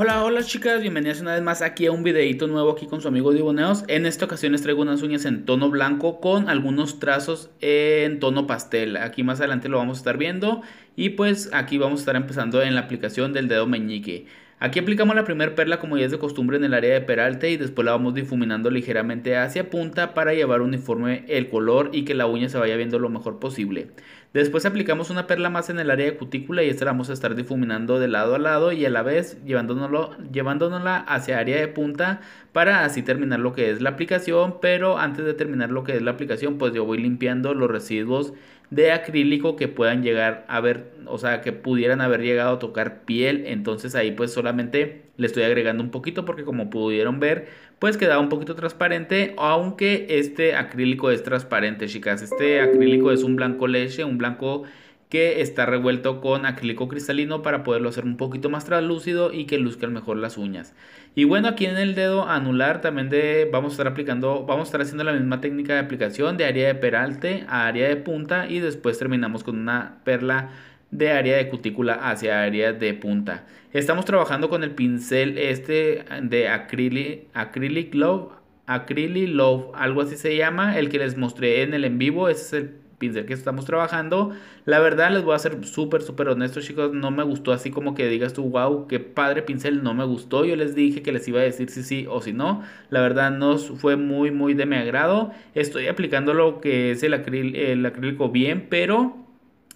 Hola, hola chicas, bienvenidas una vez más aquí a un videito nuevo aquí con su amigo Diboneos. En esta ocasión les traigo unas uñas en tono blanco con algunos trazos en tono pastel. Aquí más adelante lo vamos a estar viendo y pues aquí vamos a estar empezando en la aplicación del dedo meñique. Aquí aplicamos la primera perla como ya es de costumbre en el área de peralte y después la vamos difuminando ligeramente hacia punta para llevar uniforme el color y que la uña se vaya viendo lo mejor posible. Después aplicamos una perla más en el área de cutícula y esta la vamos a estar difuminando de lado a lado y a la vez llevándonoslo, llevándonosla hacia área de punta para así terminar lo que es la aplicación, pero antes de terminar lo que es la aplicación pues yo voy limpiando los residuos de acrílico que puedan llegar a ver, o sea, que pudieran haber llegado a tocar piel. Entonces ahí pues solamente le estoy agregando un poquito porque como pudieron ver, pues quedaba un poquito transparente, aunque este acrílico es transparente, chicas. Este acrílico es un blanco leche, un blanco que está revuelto con acrílico cristalino para poderlo hacer un poquito más translúcido y que luzcan mejor las uñas. Y bueno, aquí en el dedo anular también de, vamos a estar aplicando, vamos a estar haciendo la misma técnica de aplicación de área de peralte a área de punta y después terminamos con una perla de área de cutícula hacia área de punta. Estamos trabajando con el pincel este de acrílic acrílico love, love, algo así se llama, el que les mostré en el en vivo, ese es el pincel que estamos trabajando. La verdad, les voy a ser súper, súper honesto chicos. No me gustó así como que digas tú, wow, qué padre pincel, no me gustó. Yo les dije que les iba a decir si sí o si no. La verdad, no fue muy, muy de mi agrado. Estoy aplicando lo que es el, el acrílico bien, pero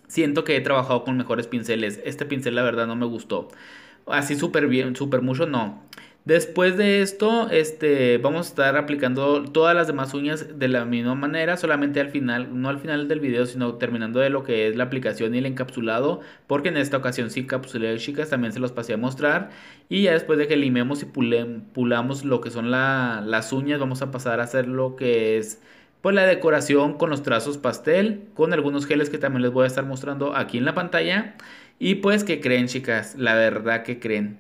siento que he trabajado con mejores pinceles. Este pincel, la verdad, no me gustó. Así súper bien, súper mucho, no. Después de esto, este, vamos a estar aplicando todas las demás uñas de la misma manera, solamente al final, no al final del video, sino terminando de lo que es la aplicación y el encapsulado, porque en esta ocasión sí encapsulé chicas, también se los pasé a mostrar. Y ya después de que limemos y pulamos lo que son las uñas, vamos a pasar a hacer lo que es pues, la decoración con los trazos pastel, con algunos geles que también les voy a estar mostrando aquí en la pantalla. Y pues que creen chicas, la verdad que creen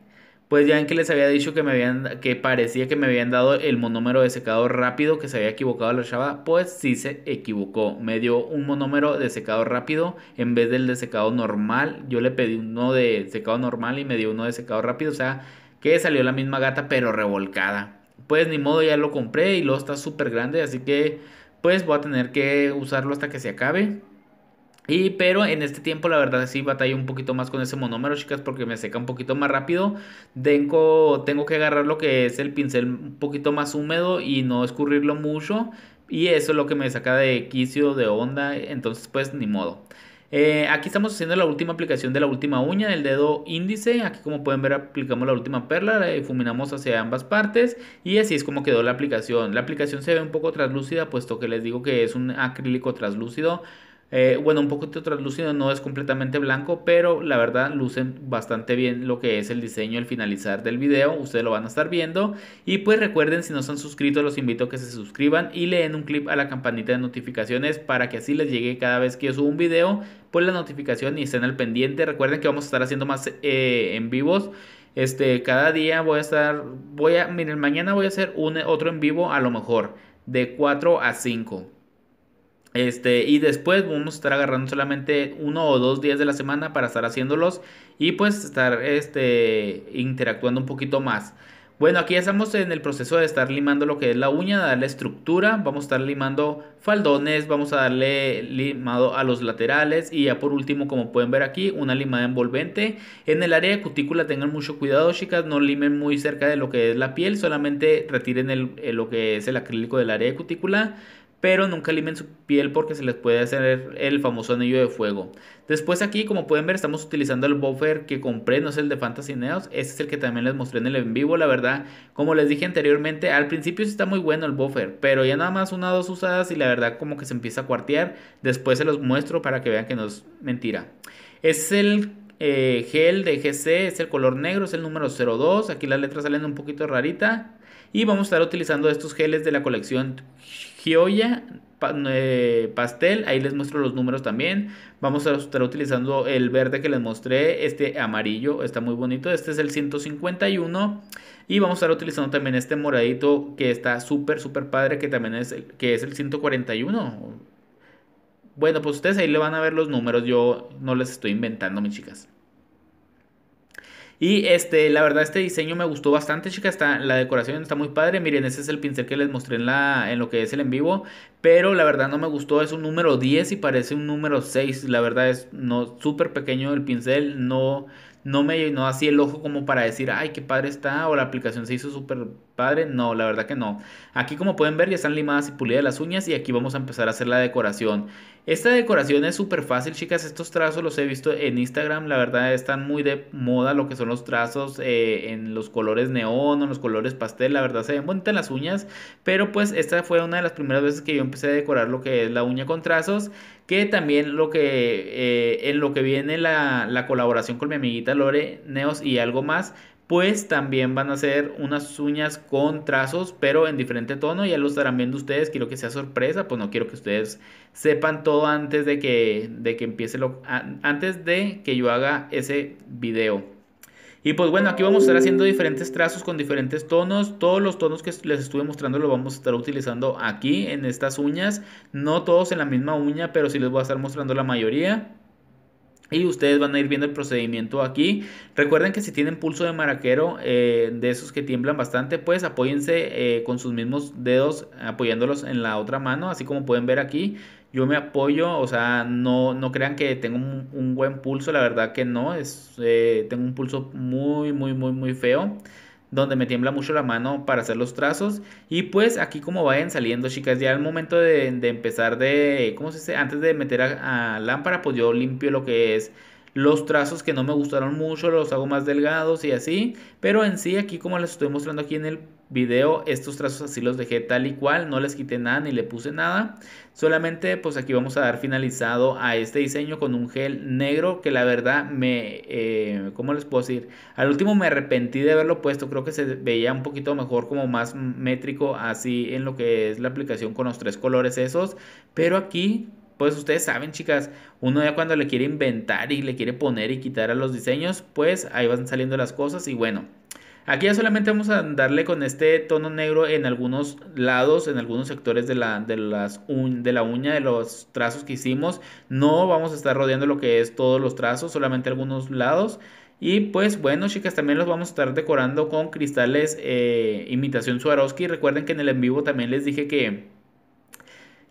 pues ya en que les había dicho que me habían que parecía que me habían dado el monómero de secado rápido que se había equivocado la chava, pues sí se equivocó. Me dio un monómero de secado rápido en vez del de secado normal. Yo le pedí uno de secado normal y me dio uno de secado rápido, o sea, que salió la misma gata pero revolcada. Pues ni modo, ya lo compré y lo está súper grande, así que pues voy a tener que usarlo hasta que se acabe. Y pero en este tiempo la verdad sí batalla un poquito más con ese monómero, chicas, porque me seca un poquito más rápido. Tengo, tengo que agarrar lo que es el pincel un poquito más húmedo y no escurrirlo mucho. Y eso es lo que me saca de quicio, de onda. Entonces pues ni modo. Eh, aquí estamos haciendo la última aplicación de la última uña, el dedo índice. Aquí como pueden ver aplicamos la última perla, la difuminamos hacia ambas partes y así es como quedó la aplicación. La aplicación se ve un poco translúcida puesto que les digo que es un acrílico translúcido. Eh, bueno, un poquito translúcido, no es completamente blanco, pero la verdad lucen bastante bien lo que es el diseño al finalizar del video. Ustedes lo van a estar viendo. Y pues recuerden, si no están han los invito a que se suscriban y le den un clip a la campanita de notificaciones para que así les llegue cada vez que yo subo un video, pues la notificación y estén al pendiente. Recuerden que vamos a estar haciendo más eh, en vivos. Este, cada día voy a estar, voy a, miren, mañana voy a hacer otro en vivo a lo mejor, de 4 a 5. Este, y después vamos a estar agarrando solamente uno o dos días de la semana para estar haciéndolos y pues estar este, interactuando un poquito más. Bueno, aquí ya estamos en el proceso de estar limando lo que es la uña, darle estructura, vamos a estar limando faldones, vamos a darle limado a los laterales y ya por último, como pueden ver aquí, una limada envolvente. En el área de cutícula tengan mucho cuidado, chicas, no limen muy cerca de lo que es la piel, solamente retiren lo que es el acrílico del área de cutícula pero nunca limen su piel porque se les puede hacer el famoso anillo de fuego. Después aquí, como pueden ver, estamos utilizando el buffer que compré, no es el de Fantasy Neos, este es el que también les mostré en el en vivo, la verdad, como les dije anteriormente, al principio está muy bueno el buffer, pero ya nada más una o dos usadas y la verdad como que se empieza a cuartear, después se los muestro para que vean que no es mentira. Es el eh, gel de GC, es el color negro, es el número 02, aquí las letras salen un poquito rarita, y vamos a estar utilizando estos geles de la colección Gioia eh, pastel, ahí les muestro los números también. Vamos a estar utilizando el verde que les mostré, este amarillo, está muy bonito. Este es el 151 y vamos a estar utilizando también este moradito que está súper, súper padre, que también es, que es el 141. Bueno, pues ustedes ahí le van a ver los números, yo no les estoy inventando, mis chicas. Y este, la verdad, este diseño me gustó bastante, chicas. Está, la decoración está muy padre. Miren, ese es el pincel que les mostré en, la, en lo que es el en vivo. Pero la verdad no me gustó. Es un número 10 y parece un número 6. La verdad es no, súper pequeño el pincel. No, no me llenó así el ojo como para decir, ay, qué padre está. O la aplicación se hizo súper padre? No, la verdad que no. Aquí como pueden ver ya están limadas y pulidas las uñas y aquí vamos a empezar a hacer la decoración. Esta decoración es súper fácil chicas, estos trazos los he visto en Instagram, la verdad están muy de moda lo que son los trazos eh, en los colores neón o en los colores pastel, la verdad se ven bonitas las uñas, pero pues esta fue una de las primeras veces que yo empecé a decorar lo que es la uña con trazos, que también lo que eh, en lo que viene la, la colaboración con mi amiguita Lore Neos y algo más, pues también van a hacer unas uñas con trazos, pero en diferente tono. Ya lo estarán viendo ustedes. Quiero que sea sorpresa, pues no quiero que ustedes sepan todo antes de que, de que empiece lo, antes de que yo haga ese video. Y pues bueno, aquí vamos a estar haciendo diferentes trazos con diferentes tonos. Todos los tonos que les estuve mostrando los vamos a estar utilizando aquí en estas uñas. No todos en la misma uña, pero sí les voy a estar mostrando la mayoría. Y ustedes van a ir viendo el procedimiento aquí. Recuerden que si tienen pulso de maraquero, eh, de esos que tiemblan bastante, pues apóyense eh, con sus mismos dedos, apoyándolos en la otra mano, así como pueden ver aquí. Yo me apoyo, o sea, no, no crean que tengo un, buen pulso, la verdad que no, es, eh, tengo un pulso muy, muy, muy, muy feo donde me tiembla mucho la mano para hacer los trazos. Y pues aquí como vayan saliendo, chicas, ya al momento de, empezar de, ¿cómo se dice? Antes de meter a, a lámpara, pues yo limpio lo que es los trazos que no me gustaron mucho los hago más delgados y así. Pero en sí, aquí como les estoy mostrando aquí en el video, estos trazos así los dejé tal y cual. No les quité nada ni le puse nada. Solamente pues aquí vamos a dar finalizado a este diseño con un gel negro que la verdad me... Eh, ¿Cómo les puedo decir? Al último me arrepentí de haberlo puesto. Creo que se veía un poquito mejor como más métrico así en lo que es la aplicación con los tres colores esos. Pero aquí pues ustedes saben, chicas, uno ya cuando le quiere inventar y le quiere poner y quitar a los diseños, pues ahí van saliendo las cosas y bueno. Aquí ya solamente vamos a darle con este tono negro en algunos lados, en algunos sectores de la, de, las de la uña, de los trazos que hicimos. No vamos a estar rodeando lo que es todos los trazos, solamente algunos lados. Y pues bueno, chicas, también los vamos a estar decorando con cristales eh, imitación Swarovski. Recuerden que en el en vivo también les dije que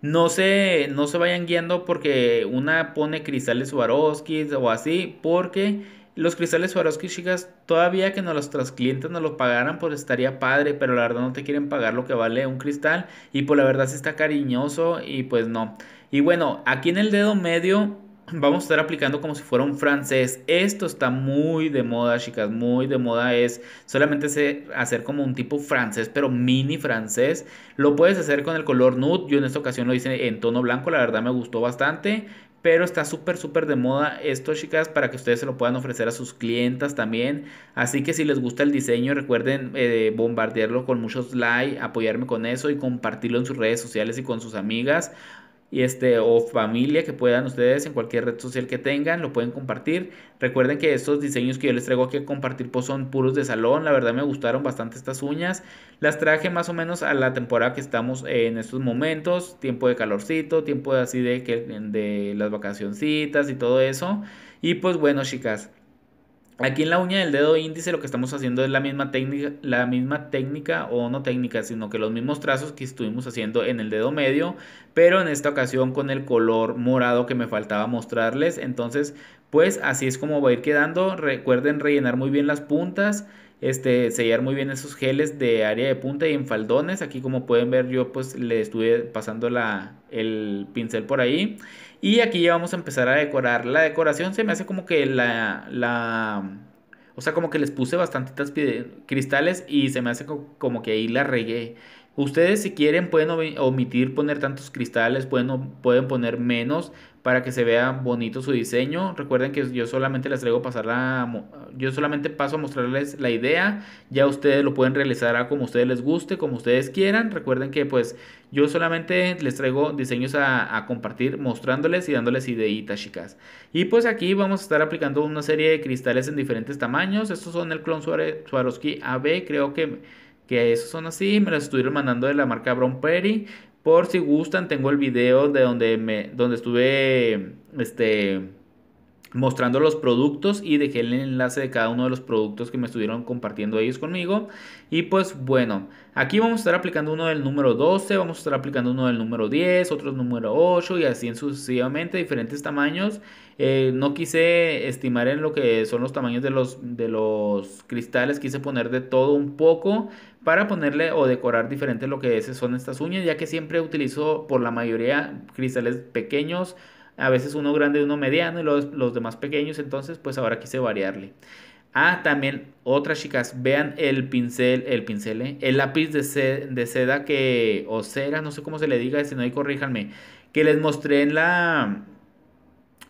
no se, no se vayan guiando porque una pone cristales Swarovski o así, porque los cristales Swarovski, chicas, todavía que nuestros clientes nos los pagaran, pues estaría padre, pero la verdad no te quieren pagar lo que vale un cristal y por pues la verdad sí está cariñoso y pues no. Y bueno, aquí en el dedo medio vamos a estar aplicando como si fuera un francés. Esto está muy de moda, chicas, muy de moda es solamente hacer como un tipo francés, pero mini francés. Lo puedes hacer con el color nude, yo en esta ocasión lo hice en tono blanco, la verdad me gustó bastante. Pero está súper, súper de moda esto, chicas, para que ustedes se lo puedan ofrecer a sus clientas también. Así que si les gusta el diseño, recuerden eh, bombardearlo con muchos likes, apoyarme con eso y compartirlo en sus redes sociales y con sus amigas y este, o familia que puedan ustedes en cualquier red social que tengan, lo pueden compartir. Recuerden que estos diseños que yo les traigo aquí a compartir pues son puros de salón, la verdad me gustaron bastante estas uñas. Las traje más o menos a la temporada que estamos en estos momentos, tiempo de calorcito, tiempo así de, que, de las vacacioncitas y todo eso. Y pues bueno chicas, Aquí en la uña del dedo índice lo que estamos haciendo es la misma técnica, la misma técnica o no técnica, sino que los mismos trazos que estuvimos haciendo en el dedo medio, pero en esta ocasión con el color morado que me faltaba mostrarles. Entonces, pues así es como va a ir quedando. Recuerden rellenar muy bien las puntas este, sellar muy bien esos geles de área de punta y en faldones. Aquí como pueden ver yo pues le estuve pasando la, el pincel por ahí. Y aquí ya vamos a empezar a decorar. La decoración se me hace como que la... la o sea, como que les puse bastantitas cristales y se me hace como que ahí la regué. Ustedes si quieren pueden omitir poner tantos cristales, pueden, pueden poner menos para que se vea bonito su diseño. Recuerden que yo solamente les traigo pasar la, yo solamente paso a mostrarles la idea. Ya ustedes lo pueden realizar a como ustedes les guste, como ustedes quieran. Recuerden que pues yo solamente les traigo diseños a, a compartir, mostrándoles y dándoles ideitas, chicas. Y pues aquí vamos a estar aplicando una serie de cristales en diferentes tamaños. Estos son el clon Swarovski AB, creo que que esos son así, me los estuvieron mandando de la marca Brown Perry. Por si gustan, tengo el video de donde me donde estuve este mostrando los productos y dejé el enlace de cada uno de los productos que me estuvieron compartiendo ellos conmigo. Y pues bueno, aquí vamos a estar aplicando uno del número 12, vamos a estar aplicando uno del número 10, otro número 8 y así en sucesivamente diferentes tamaños eh, no quise estimar en lo que son los tamaños de los, de los cristales, quise poner de todo un poco para ponerle o decorar diferente lo que son estas uñas, ya que siempre utilizo por la mayoría cristales pequeños, a veces uno grande, uno mediano y los, demás pequeños, entonces pues ahora quise variarle. Ah, también otras chicas, vean el pincel, el pincel, eh, el lápiz de, seda, de seda que, o cera, no sé cómo se le diga, si no, y corríjanme, que les mostré en la,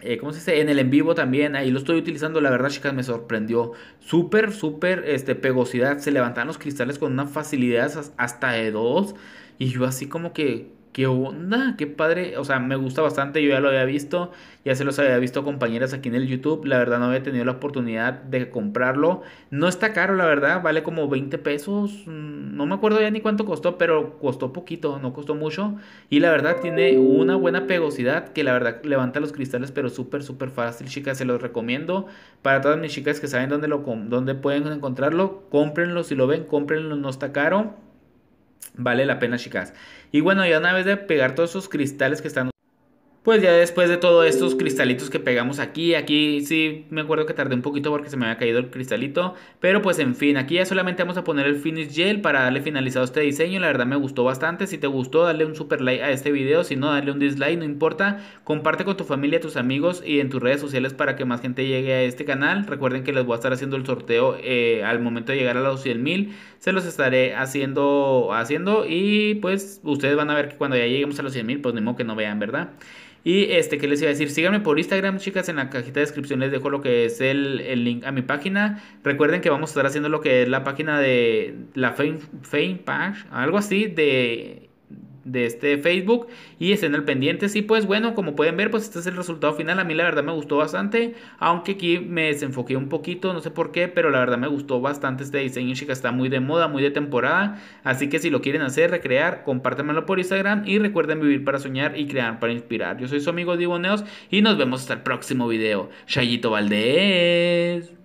eh, ¿cómo se dice? En el en vivo también, ahí lo estoy utilizando, la verdad chicas me sorprendió. Súper, súper este, pegosidad, se levantan los cristales con una facilidad hasta de dos. Y yo así como que, ¿Qué onda? Qué padre. O sea, me gusta bastante. Yo ya lo había visto. Ya se los había visto compañeras aquí en el YouTube. La verdad no había tenido la oportunidad de comprarlo. No está caro, la verdad. Vale como 20 pesos. Mm, no me acuerdo ya ni cuánto costó, pero costó poquito. No costó mucho. Y la verdad tiene una buena pegosidad que la verdad levanta los cristales, pero súper, súper fácil, chicas. Se los recomiendo. Para todas mis chicas que saben dónde, lo, dónde pueden encontrarlo, cómprenlo. Si lo ven, cómprenlo. No está caro. Vale la pena, chicas. Y bueno, ya una vez de pegar todos esos cristales que están... Pues ya después de todos estos cristalitos que pegamos aquí, aquí sí me acuerdo que tardé un poquito porque se me había caído el cristalito. Pero pues en fin, aquí ya solamente vamos a poner el finish gel para darle finalizado este diseño. La verdad me gustó bastante. Si te gustó, dale un super like a este video. Si no, dale un dislike, no importa. Comparte con tu familia, tus amigos y en tus redes sociales para que más gente llegue a este canal. Recuerden que les voy a estar haciendo el sorteo eh, al momento de llegar a los 100.000. mil se los estaré haciendo, haciendo y pues ustedes van a ver que cuando ya lleguemos a los 100 mil, pues ni modo que no vean, ¿verdad? Y este, que les iba a decir? Síganme por Instagram, chicas. En la cajita de descripción les dejo lo que es el, link a mi página. Recuerden que vamos a estar haciendo lo que es la página de la Fame, Fame Page, algo así, de de este Facebook y estén al pendiente. Sí pues bueno, como pueden ver, pues este es el resultado final. A mí la verdad me gustó bastante, aunque aquí me desenfoqué un poquito, no sé por qué, pero la verdad me gustó bastante este diseño, chica. Está muy de moda, muy de temporada. Así que si lo quieren hacer, recrear, compártanmelo por Instagram y recuerden vivir para soñar y crear para inspirar. Yo soy su amigo Divoneos y nos vemos hasta el próximo video. Chayito Valdés.